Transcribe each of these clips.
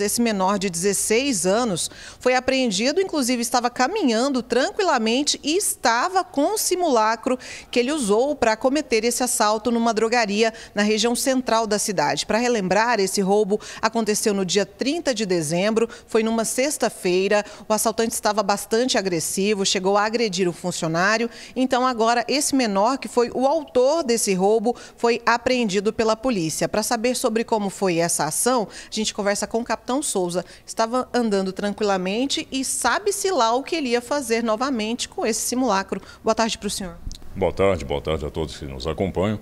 esse menor de 16 anos foi apreendido, inclusive estava caminhando tranquilamente e estava com o simulacro que ele usou para cometer esse assalto numa drogaria na região central da cidade. Para relembrar, esse roubo aconteceu no dia 30 de dezembro, foi numa sexta-feira. O assaltante estava bastante agressivo, chegou a agredir o funcionário. Então, agora, esse menor, que foi o autor desse roubo, foi apreendido pela polícia. Para saber sobre como foi essa ação, a gente conversa com o capitão. Platão Souza. Estava andando tranquilamente e sabe-se lá o que ele ia fazer novamente com esse simulacro. Boa tarde para o senhor. Boa tarde, boa tarde a todos que nos acompanham.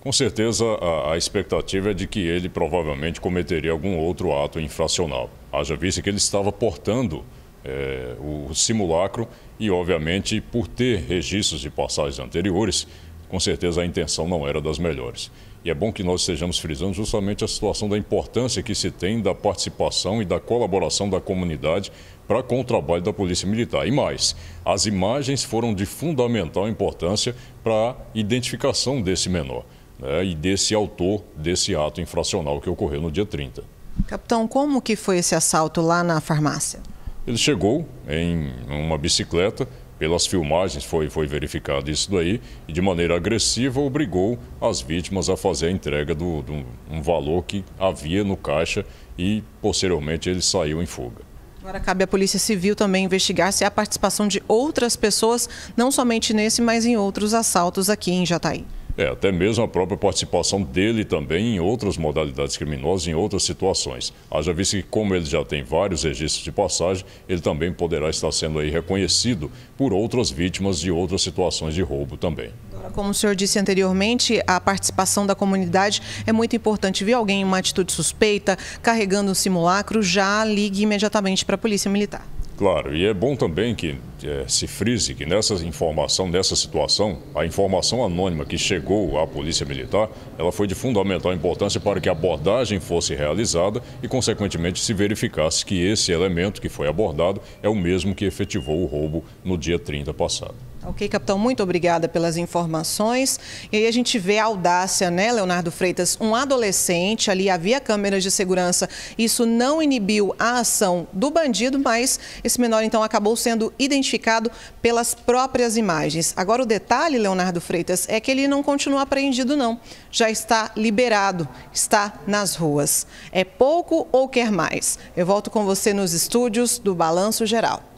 Com certeza, a, a, expectativa é de que ele provavelmente cometeria algum outro ato infracional. Haja visto que ele estava portando é, o simulacro e, obviamente, por ter registros de passagens anteriores, com certeza a intenção não era das melhores. E é bom que nós estejamos frisando justamente a situação da importância que se tem da participação e da colaboração da comunidade para com o trabalho da Polícia Militar. E mais, as imagens foram de fundamental importância para a identificação desse menor né, e desse autor desse ato infracional que ocorreu no dia 30. Capitão, como que foi esse assalto lá na farmácia? Ele chegou em uma bicicleta, pelas filmagens foi, foi verificado isso daí e de maneira agressiva obrigou as vítimas a fazer a entrega de um valor que havia no caixa e posteriormente ele saiu em fuga. Agora cabe à Polícia Civil também investigar se há participação de outras pessoas, não somente nesse, mas em outros assaltos aqui em Jataí. É, até mesmo a própria participação dele também em outras modalidades criminosas, em outras situações. Haja visto que, como ele já tem vários registros de passagem, ele também poderá estar sendo aí reconhecido por outras vítimas de outras situações de roubo também. Como o senhor disse anteriormente, a participação da comunidade é muito importante. Viu alguém em uma atitude suspeita, carregando um simulacro, já ligue imediatamente para a Polícia Militar. Claro, e é bom também que é, se frise que nessa informação, nessa situação, a informação anônima que chegou à Polícia Militar, ela foi de fundamental importância para que a abordagem fosse realizada e, consequentemente, se verificasse que esse elemento que foi abordado é o mesmo que efetivou o roubo no dia 30 passado. Ok, capitão, muito obrigada pelas informações. E aí a gente vê a audácia, né, Leonardo Freitas? Um adolescente, ali havia câmeras de segurança, isso não inibiu a ação do bandido, mas esse menor então acabou sendo identificado pelas próprias imagens. Agora, o detalhe, Leonardo Freitas, é que ele não continua apreendido, não. Já está liberado, está nas ruas. É pouco ou quer mais? Eu volto com você nos estúdios do Balanço Geral.